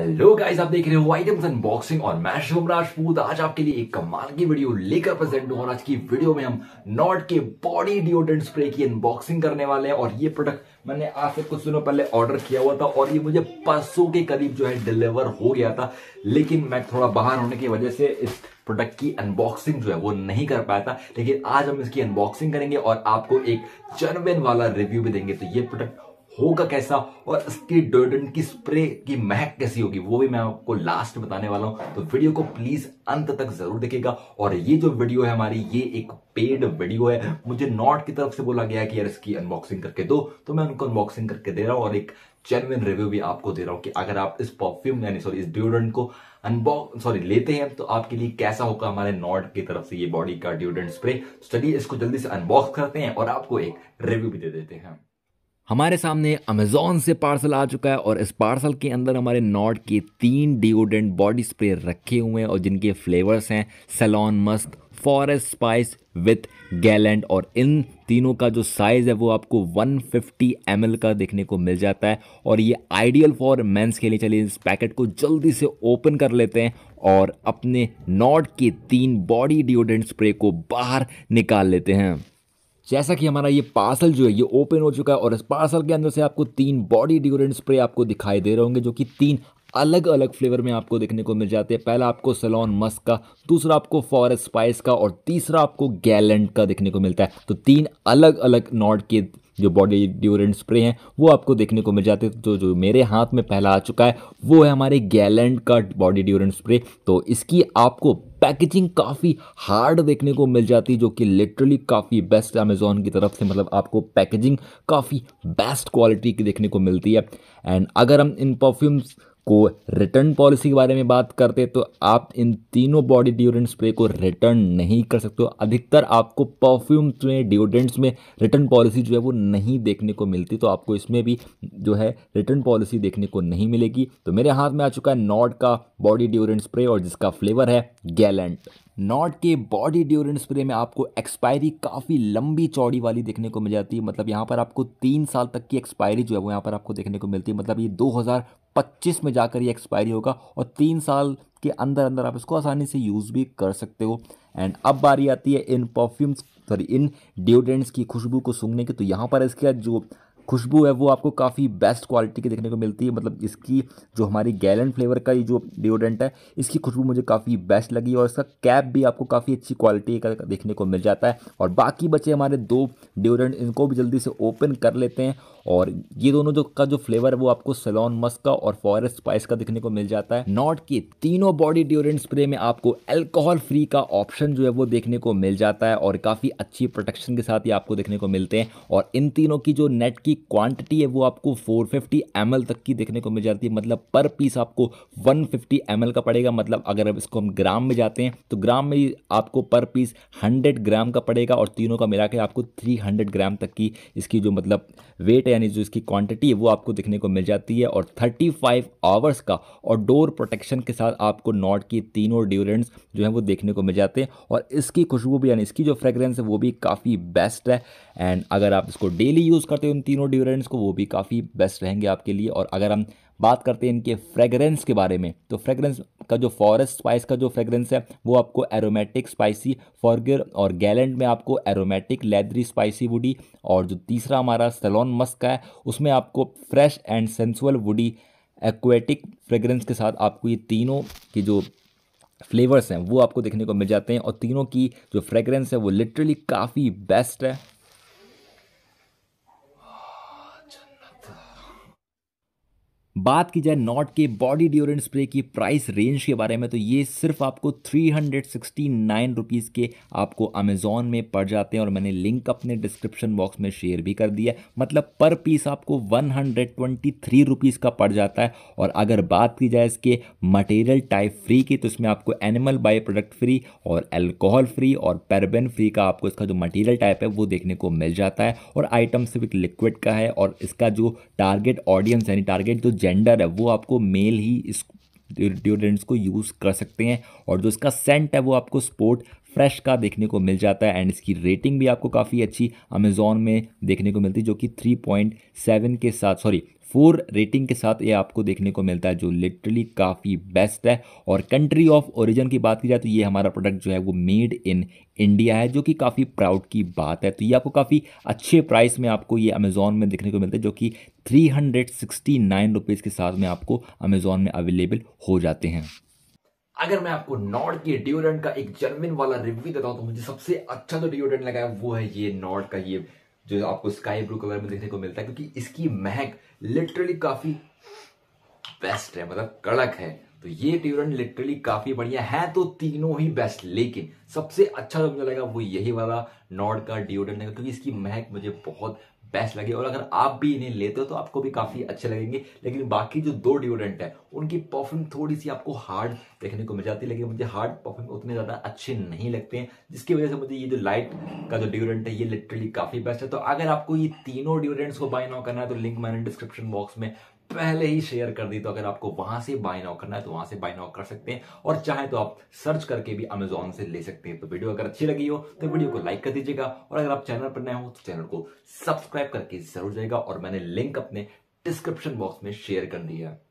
hello guys आप देख रहे हो आइटम्स अनबॉक्सिंग और मैं शुभम राजपूत आज आपके लिए एक कमाल की वीडियो लेकर प्रेजेंट हूं और आज की वीडियो में हम नॉट के बॉडी डिओडेंट स्प्रे की अनबॉक्सिंग करने वाले हैं और ये प्रोडक्ट मैंने आज से कुछ दिनों पहले ऑर्डर किया हुआ था और ये मुझे परसों के करीब जो है डिलीवर हो गया था लेकिन मैं थोड़ा बाहर होने की वजह से इस प्रोडक्ट की अनबॉक्सिंग जो है वो नहीं कर पाया था लेकिन आज हम इसकी अनबॉक्सिंग करेंगे और आपको एक जनविन वाला रिव्यू भी देंगे तो ये प्रोडक्ट होगा कैसा और इसके डोडेंट की स्प्रे की महक कैसी होगी वो भी मैं आपको लास्ट में बताने वाला हूं तो वीडियो को प्लीज अंत तक जरूर देखेगा और ये जो वीडियो है हमारी ये एक पेड वीडियो है मुझे नॉट की तरफ से बोला गया कि यार इसकी अनबॉक्सिंग करके दो तो मैं उनको अनबॉक्सिंग करके दे रहा हूं और एक जेनविन रिव्यू भी आपको दे रहा हूं कि अगर आप इस परफ्यूम यानी सॉरी इस डिओड्रेंट को अनबॉक्स सॉरी लेते हैं तो आपके लिए कैसा होगा हमारे नॉर्ड की तरफ से ये बॉडी का डिओड्रेंट स्प्रे तो चलिए इसको जल्दी से अनबॉक्स करते हैं और आपको एक रिव्यू भी दे देते हैं हमारे सामने अमेज़ोन से पार्सल आ चुका है और इस पार्सल के अंदर हमारे नॉट के तीन डिओडेंट बॉडी स्प्रे रखे हुए हैं और जिनके फ्लेवर्स हैं Ceylon musk forest spice with gallant और इन तीनों का जो साइज़ है वो आपको 150 फिफ्टी का देखने को मिल जाता है और ये आइडियल फॉर मेंस के लिए चलिए इस पैकेट को जल्दी से ओपन कर लेते हैं और अपने नॉट के तीन बॉडी डिओडेंट स्प्रे को बाहर निकाल लेते हैं जैसा कि हमारा ये पार्सल जो है ये ओपन हो चुका है और इस पार्सल के अंदर से आपको तीन बॉडी डिओडेंट स्प्रे आपको दिखाई दे रहे होंगे जो कि तीन अलग अलग फ्लेवर में आपको देखने को मिल जाते हैं पहला आपको सलोन मस्क का दूसरा आपको फॉरेस्ट स्पाइस का और तीसरा आपको गैलेंट का देखने को मिलता है तो तीन अलग अलग नॉट के जो बॉडी ड्यूरेंट स्प्रे हैं वो आपको देखने को मिल जाते हैं तो जो मेरे हाथ में पहला आ चुका है वो है हमारे गैलेंड का बॉडी ड्यूरेंट स्प्रे तो इसकी आपको पैकेजिंग काफ़ी हार्ड देखने को मिल जाती है जो कि लिटरली काफ़ी बेस्ट अमेजोन की तरफ से मतलब आपको पैकेजिंग काफ़ी बेस्ट क्वालिटी की देखने को मिलती है एंड अगर हम इन परफ्यूम्स को रिटर्न पॉलिसी के बारे में बात करते तो आप इन तीनों बॉडी डिओड्रेंट स्प्रे को रिटर्न नहीं कर सकते हो अधिकतर आपको परफ्यूम्स में डिओड्रेंट्स में रिटर्न पॉलिसी जो है वो नहीं देखने को मिलती तो आपको इसमें भी जो है रिटर्न पॉलिसी देखने को नहीं मिलेगी तो मेरे हाथ में आ चुका है नॉड का बॉडी डिओड्रेंट स्प्रे और जिसका फ्लेवर है गैलेंट नॉट के बॉडी ड्यूरेंस स्प्रे में आपको एक्सपायरी काफ़ी लंबी चौड़ी वाली देखने को मिल जाती है मतलब यहाँ पर आपको तीन साल तक की एक्सपायरी जो है वो यहाँ पर आपको देखने को मिलती है मतलब ये 2025 में जाकर ये एक्सपायरी होगा और तीन साल के अंदर अंदर आप इसको आसानी से यूज़ भी कर सकते हो एंड अब बारी आती है इन परफ्यूम्स सॉरी इन डिओड्रेंट्स की खुशबू को सूंघने की तो यहाँ पर इसके जो खुशबू है वो आपको काफ़ी बेस्ट क्वालिटी की देखने को मिलती है मतलब इसकी जो हमारी गैलन फ्लेवर का ये जो डिओडेंट है इसकी खुशबू मुझे काफ़ी बेस्ट लगी और इसका कैप भी आपको काफ़ी अच्छी क्वालिटी का देखने को मिल जाता है और बाकी बचे हमारे दो डिओडेंट इनको भी जल्दी से ओपन कर लेते हैं और ये दोनों जो का जो फ्लेवर है वो आपको सेलोन मस्क का और फॉरेस्ट स्पाइस का देखने को मिल जाता है नॉट की तीनों बॉडी डिओडेंट स्प्रे में आपको एल्कोहल फ्री का ऑप्शन जो है वो देखने को मिल जाता है और काफ़ी अच्छी प्रोटेक्शन के साथ ही आपको देखने को मिलते हैं और इन तीनों की जो नेट की क्वांटिटी है वो आपको 450 फिफ्टी तक की देखने को मिल जाती है मतलब पर पीस आपको 150 फिफ्टी का पड़ेगा मतलब अगर इसको हम ग्राम में जाते हैं तो ग्राम में आपको पर पीस हंड्रेड ग्राम का पड़ेगा और तीनों का मिला के आपको थ्री ग्राम तक की इसकी जो मतलब वेट है यानी जो इसकी क्वांटिटी है वो आपको देखने को मिल जाती है और थर्टी आवर्स का और डोर प्रोटेक्शन के साथ आपको नॉट की तीनों ड्यूरेंट्स जो है वो देखने को मिल जाते हैं और इसकी खुशबू भी यानी इसकी जो फ्रेगरेंस है वो भी काफ़ी बेस्ट है एंड अगर आप इसको डेली यूज़ करते हो इन तीनों डिओड्रेंट्स को वो भी काफ़ी बेस्ट रहेंगे आपके लिए और अगर हम बात करते हैं इनके फ्रेगरेंस के बारे में तो फ्रेगरेंस का जो फॉरेस्ट स्पाइस का जो फ्रेगरेंस है वो आपको एरोमेटिक स्पाइसी फॉरगिर और गैलेंट में आपको एरोमेटिक लेदरी स्पाइसी वुडी और जो तीसरा हमारा सेलोन मस्क का है उसमें आपको fresh and sensual woody aquatic fragrance के साथ आपको ये तीनों की जो फ्लेवर्स हैं वो आपको देखने को मिल जाते हैं और तीनों की जो फ्रेगरेंस है वो लिटरली काफ़ी बेस्ट है बात की जाए नॉट के बॉडी डिओरेंट स्प्रे की प्राइस रेंज के बारे में तो ये सिर्फ आपको three hundred sixty nine rupees के आपको अमेजोन में पड़ जाते हैं और मैंने लिंक अपने डिस्क्रिप्शन बॉक्स में शेयर भी कर दिया मतलब पर पीस आपको one hundred twenty three rupees का पड़ जाता है और अगर बात की जाए इसके मटेरियल टाइप फ्री की तो इसमें आपको एनिमल बाई प्रोडक्ट फ्री और एल्कोहल फ्री और पेरबेन फ्री का आपको इसका जो मटेरियल टाइप है वो देखने को मिल जाता है और आइटम सिर्फ लिक्विड का है और इसका जो टारगेट ऑडियंस यानी टारगेट जो जेंडर है वो आपको मेल ही इस डिओड्रेंट्स को यूज़ कर सकते हैं और जो इसका सेंट है वो आपको स्पोर्ट फ्रेश का देखने को मिल जाता है एंड इसकी रेटिंग भी आपको काफ़ी अच्छी अमेजोन में देखने को मिलती है जो कि 3.7 के साथ सॉरी फोर रेटिंग के साथ ये आपको देखने को मिलता है जो लिटरली काफ़ी बेस्ट है और कंट्री ऑफ ओरिजिन की बात की जाए तो ये हमारा प्रोडक्ट जो है वो मेड इन इंडिया है जो कि काफ़ी प्राउड की बात है तो ये आपको काफ़ी अच्छे प्राइस में आपको ये अमेज़ॉन में देखने को मिलता है जो कि three hundred sixty nine rupees के साथ में आपको अमेज़ॉन में अवेलेबल हो जाते हैं अगर मैं आपको नॉर्ड के डिओडेंट का एक जर्मिन वाला रिव्यू देता हूं तो मुझे सबसे अच्छा जो तो डिओडेंट लगा है वो है ये नॉर्ड का ये जो आपको स्काई ब्लू कलर में देखने को मिलता है क्योंकि इसकी महक लिटरली काफी बेस्ट है मतलब कड़क है तो ये ड्यूरेंट लिटरली काफी बढ़िया है तो तीनों ही बेस्ट लेकिन सबसे अच्छा जो मुझे लगा वो यही वाला नॉर्ड का ड्यूरेंट है क्योंकि इसकी महक मुझे बहुत बेस्ट लगी और अगर आप भी इन्हें लेते हो तो आपको भी काफी अच्छे लगेंगे लेकिन बाकी जो दो ड्यूरेंट है उनकी परफ्यूम थोड़ी सी आपको हार्ड देखने को मिल जाती है लेकिन मुझे हार्ड परफ्यूम उतने ज़्यादा अच्छे नहीं लगते हैं जिसकी वजह से मुझे ये जो लाइट का जो ड्यूरेंट है ये लिटरली काफ़ी बेस्ट है तो अगर आपको ये तीनों ड्यूरेंट्स को बाय नाउ करना है तो लिंक मैंने डिस्क्रिप्शन बॉक्स में पहले ही शेयर कर दी तो अगर आपको वहां से बाय नाउ करना है तो वहां से बाय नाउ कर सकते हैं और चाहे तो आप सर्च करके भी अमेजोन से ले सकते हैं तो वीडियो अगर अच्छी लगी हो तो वीडियो को लाइक कर दीजिएगा और अगर आप चैनल पर नए हो तो चैनल को सब्सक्राइब करके जरूर जाएगा और मैंने लिंक अपने डिस्क्रिप्शन बॉक्स में शेयर कर दिया है